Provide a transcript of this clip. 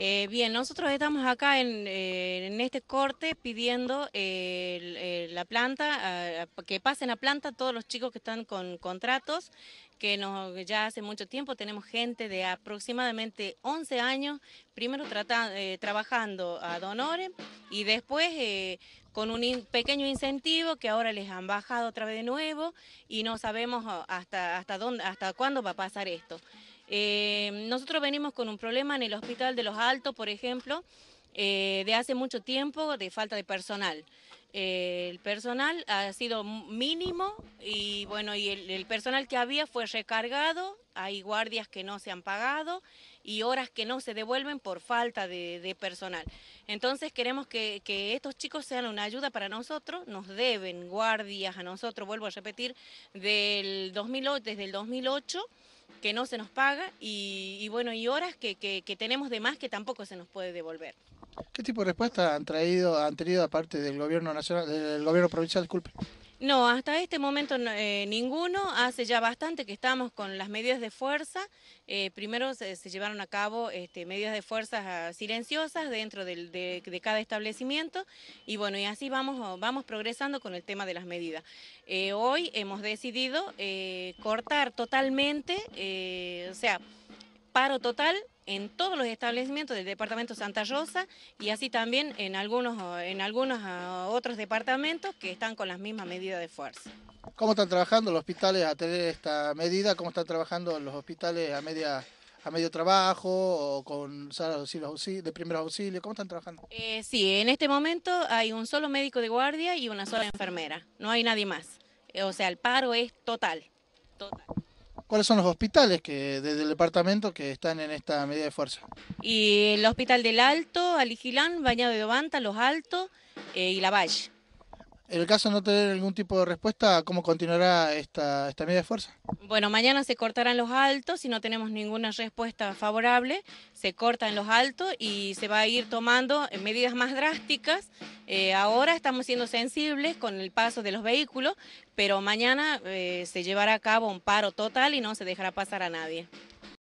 Eh, bien, nosotros estamos acá en, eh, este corte pidiendo eh, la planta, que pasen a planta todos los chicos que están con contratos, que nos, ya hace mucho tiempo tenemos gente de aproximadamente 11 años, primero trabajando a Donore y después con un pequeño incentivo que ahora les han bajado otra vez de nuevo y no sabemos ah, hasta, hasta, dónde, hasta cuándo va a pasar esto. Eh, nosotros venimos con un problema en el Hospital de los Altos, por ejemplo, eh, de hace mucho tiempo de falta de personal. Eh, el personal ha sido mínimo y bueno, y el, personal que había fue recargado, hay guardias que no se han pagado y horas que no se devuelven por falta de, personal. Entonces queremos que, que, estos chicos sean una ayuda para nosotros, nos deben guardias a nosotros, vuelvo a repetir, del 2008, desde el 2008 que no se nos paga y, bueno, y horas que, que, tenemos de más que tampoco se nos puede devolver. ¿Qué tipo de respuesta han traído, han tenido aparte del gobierno nacional, del gobierno provincial, disculpe? No, hasta este momento eh, ninguno. Hace ya bastante que estamos con las medidas de fuerza. Eh, primero se, llevaron a cabo este, medidas de fuerza ah, silenciosas dentro de, cada establecimiento y bueno, y así vamos, vamos progresando con el tema de las medidas. Eh, hoy hemos decidido cortar totalmente, o sea, paro total en todos los establecimientos del departamento Santa Rosa y así también en algunos, en algunos ah, otros departamentos que están con las mismas medidas de fuerza. ¿Cómo están trabajando los hospitales a tener esta medida? ¿Cómo están trabajando los hospitales a media a medio trabajo o con salas de primeros auxilios? ¿Cómo están trabajando? Eh, sí, en este momento hay un solo médico de guardia y una sola enfermera, no hay nadie más. O sea, el paro es total, total cuáles son los hospitales que desde el departamento que están en esta medida de fuerza. Y el Hospital del Alto, Alijilán, Bañado de Ovanta, Los Altos eh, y La Valle. En el caso de no tener algún tipo de respuesta, ¿cómo continuará esta, esta medida de fuerza? Bueno, mañana se cortarán los altos, si no tenemos ninguna respuesta favorable, se cortan los altos y se va a ir tomando eh, medidas más drásticas. Eh, ahora estamos siendo sensibles con el paso de los vehículos, pero mañana eh, se llevará a cabo un paro total y no se dejará pasar a nadie.